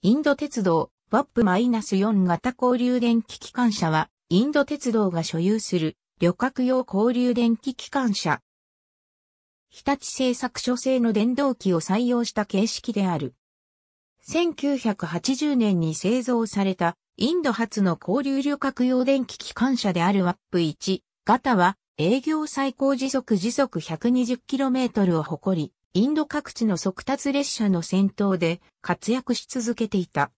インド鉄道、WAP-4 型交流電気機関車は、インド鉄道が所有する旅客用交流電気機関車。日立製作所製の電動機を採用した形式である。1980年に製造されたインド初の交流旅客用電気機関車である WAP-1 型は営業最高時速時速 120km を誇り、インド各地の速達列車の先頭で活躍し続けていた。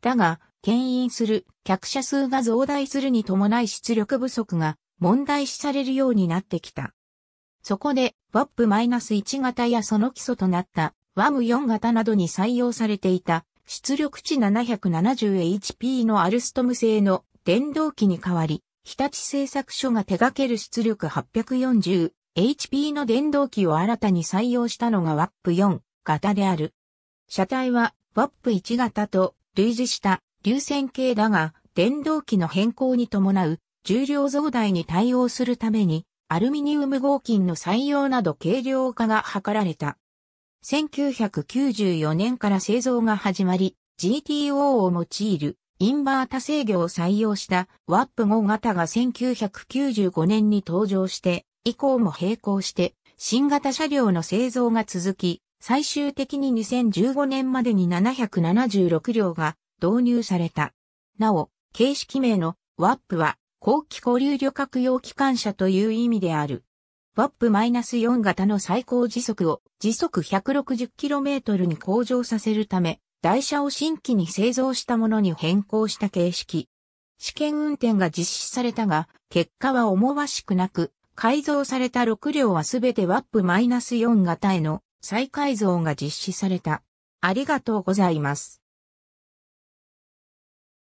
だが、牽引する客車数が増大するに伴い出力不足が問題視されるようになってきた。そこで、WAP-1 型やその基礎となった WAM4 型などに採用されていた出力値 770HP のアルストム製の電動機に代わり、日立製作所が手掛ける出力840 HP の電動機を新たに採用したのが WAP4 型である。車体は WAP1 型と類似した流線形だが、電動機の変更に伴う重量増大に対応するために、アルミニウム合金の採用など軽量化が図られた。1994年から製造が始まり、GTO を用いるインバータ制御を採用した WAP5 型が1995年に登場して以降も並行して、新型車両の製造が続き、最終的に2015年までに776両が導入された。なお、形式名の WAP は後期交流旅客用機関車という意味である。WAP-4 型の最高時速を時速 160km に向上させるため、台車を新規に製造したものに変更した形式。試験運転が実施されたが、結果は思わしくなく、改造された6両はすべて WAP-4 型への再改造が実施された。ありがとうございます。